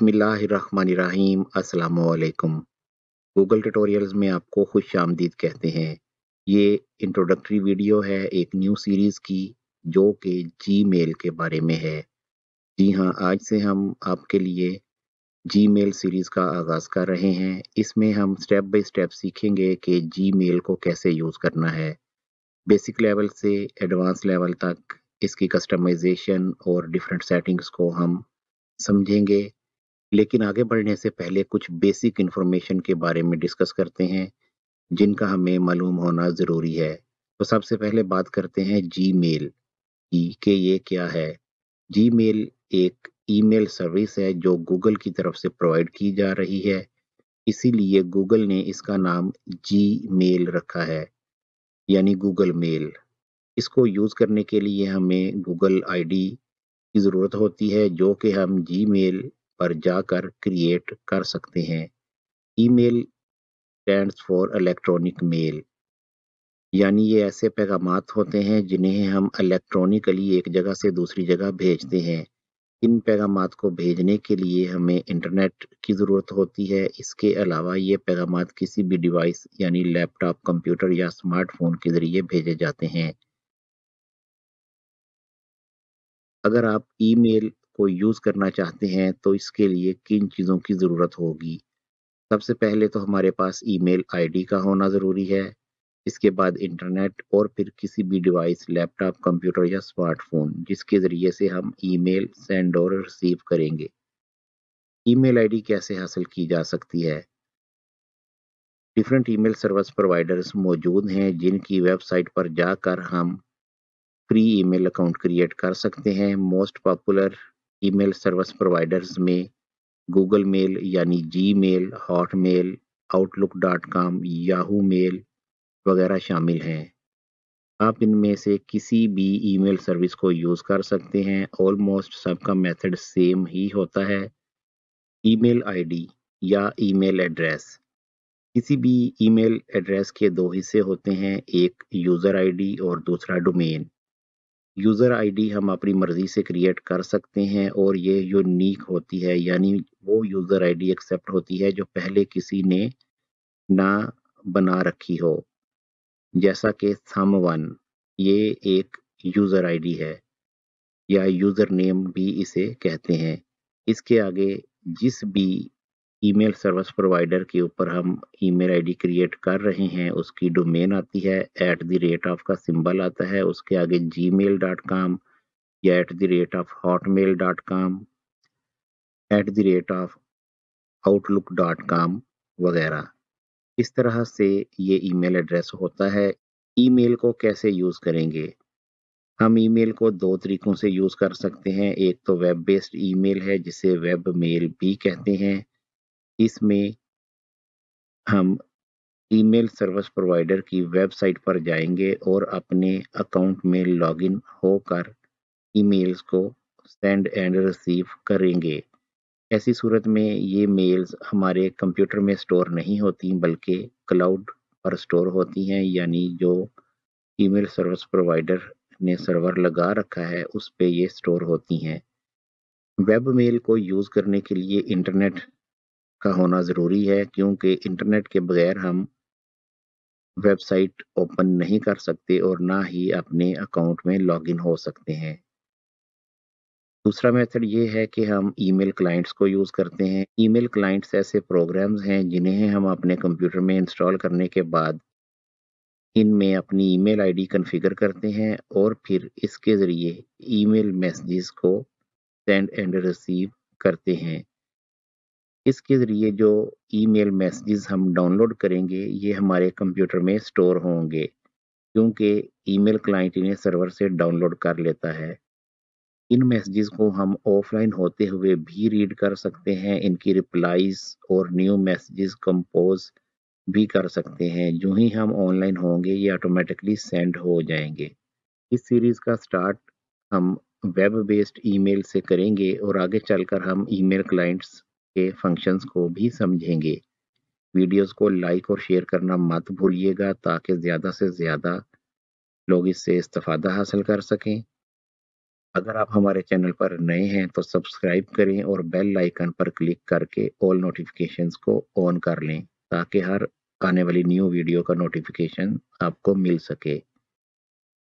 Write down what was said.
बिसमीम् अल्लाम Google tutorials में आपको खुश आमदीद कहते हैं ये इंट्रोडक्टरी वीडियो है एक न्यू सीरीज़ की जो कि जी के बारे में है जी हाँ आज से हम आपके लिए जी मेल सीरीज़ का आगाज़ कर रहे हैं इसमें हम स्टेप बाय स्टेप सीखेंगे कि जी मेल को कैसे यूज़ करना है बेसिक लेवल से एडवांस लेवल तक इसकी कस्टमाइजेशन और डिफरेंट सेटिंग्स को हम समझेंगे लेकिन आगे बढ़ने से पहले कुछ बेसिक इन्फॉर्मेशन के बारे में डिस्कस करते हैं जिनका हमें मालूम होना ज़रूरी है तो सबसे पहले बात करते हैं जी मेल की कि ये क्या है जी मेल एक ईमेल सर्विस है जो गूगल की तरफ से प्रोवाइड की जा रही है इसीलिए गूगल ने इसका नाम जी मेल रखा है यानी गूगल मेल इसको यूज़ करने के लिए हमें गूगल आईडी की ज़रूरत होती है जो कि हम जी मेल पर जाकर क्रिएट कर सकते हैं email stand for electronic mail यानी ये ऐसे पैगाम होते हैं जिन्हें हम इलेक्ट्रॉनिकली एक जगह से दूसरी जगह भेजते हैं इन पैगाम को भेजने के लिए हमें इंटरनेट की ज़रूरत होती है इसके अलावा ये पैगाम किसी भी डिवाइस यानी लैपटॉप कंप्यूटर या स्मार्टफोन के ज़रिए भेजे जाते हैं अगर आप ईमेल को यूज़ करना चाहते हैं तो इसके लिए किन चीज़ों की ज़रूरत होगी सबसे पहले तो हमारे पास ईमेल आईडी का होना ज़रूरी है इसके बाद इंटरनेट और फिर किसी भी डिवाइस लैपटॉप कंप्यूटर या स्मार्टफोन जिसके ज़रिए से हम ईमेल सेंड और रिसीव करेंगे ईमेल आईडी कैसे हासिल की जा सकती है डिफरेंट ईमेल सर्विस प्रोवाइडर्स मौजूद हैं जिनकी वेबसाइट पर जाकर हम फ्री ईमेल अकाउंट क्रिएट कर सकते हैं most popular email service providers में गूगल मेल यानी Gmail Hotmail Outlook dot com Yahoo mail वगैरह शामिल हैं आप इनमें से किसी भी ईमेल सर्विस को यूज़ कर सकते हैं ऑलमोस्ट सबका मेथड सेम ही होता है ईमेल आईडी या ईमेल एड्रेस किसी भी ईमेल एड्रेस के दो हिस्से होते हैं एक यूज़र आईडी और दूसरा डोमेन यूज़र आईडी हम अपनी मर्ज़ी से क्रिएट कर सकते हैं और ये यूनिक होती है यानी वो यूज़र आईडी एक्सेप्ट होती है जो पहले किसी ने ना बना रखी हो जैसा कि सम वन ये एक यूज़र आईडी है या यूज़र नेम भी इसे कहते हैं इसके आगे जिस भी ईमेल सर्विस प्रोवाइडर के ऊपर हम ईमेल आईडी क्रिएट कर रहे हैं उसकी डोमेन आती है एट द रेट ऑफ का सिंबल आता है उसके आगे जी मेल डॉट काम या at the rate of Hotmail dot com at the rate of Outlook dot com वगैरह इस तरह से ये ईमेल एड्रेस होता है ईमेल को कैसे यूज़ करेंगे हम ईमेल को दो तरीकों से यूज़ कर सकते हैं एक तो वेब बेस्ड ईमेल है जिसे वेब मेल भी कहते हैं इसमें हम ईमेल सर्विस प्रोवाइडर की वेबसाइट पर जाएंगे और अपने अकाउंट में लॉगिन होकर ईमेल्स को सेंड एंड रिसीव करेंगे ऐसी सूरत में ये मेल्स हमारे कंप्यूटर में स्टोर नहीं होती बल्कि क्लाउड पर स्टोर होती हैं यानी जो ईमेल सर्विस प्रोवाइडर ने सर्वर लगा रखा है उस पर ये स्टोर होती हैं वेब मेल को यूज़ करने के लिए इंटरनेट का होना ज़रूरी है क्योंकि इंटरनेट के बगैर हम वेबसाइट ओपन नहीं कर सकते और ना ही अपने अकाउंट में लॉगिन हो सकते हैं दूसरा मेथड ये है कि हम ईमेल क्लाइंट्स को यूज़ करते हैं ईमेल क्लाइंट्स ऐसे प्रोग्राम्स हैं जिन्हें हम अपने कंप्यूटर में इंस्टॉल करने के बाद इनमें अपनी ईमेल आईडी कॉन्फ़िगर करते हैं और फिर इसके ज़रिए ईमेल मैसेजेस को सेंड एंड रिसीव करते हैं इसके ज़रिए जो ईमेल मैसेजेस हम डाउनलोड करेंगे ये हमारे कंप्यूटर में स्टोर होंगे क्योंकि ईमेल क्लाइंट इन्हें सर्वर से डाउनलोड कर लेता है इन मैसेजेस को हम ऑफलाइन होते हुए भी रीड कर सकते हैं इनकी रिप्लाईज और न्यू मैसेजेस कंपोज भी कर सकते हैं जो ही हम ऑनलाइन होंगे ये ऑटोमेटिकली सेंड हो जाएंगे इस सीरीज़ का स्टार्ट हम वेब बेस्ड ईमेल से करेंगे और आगे चलकर हम ईमेल क्लाइंट्स के फंक्शंस को भी समझेंगे वीडियोस को लाइक और शेयर करना मत भूलिएगा ताकि ज़्यादा से ज़्यादा लोग इससे इस्तफ़ादा हासिल कर सकें अगर आप हमारे चैनल पर नए हैं तो सब्सक्राइब करें और बेल आइकन पर क्लिक करके ऑल नोटिफिकेशंस को ऑन कर लें ताकि हर आने वाली न्यू वीडियो का नोटिफिकेशन आपको मिल सके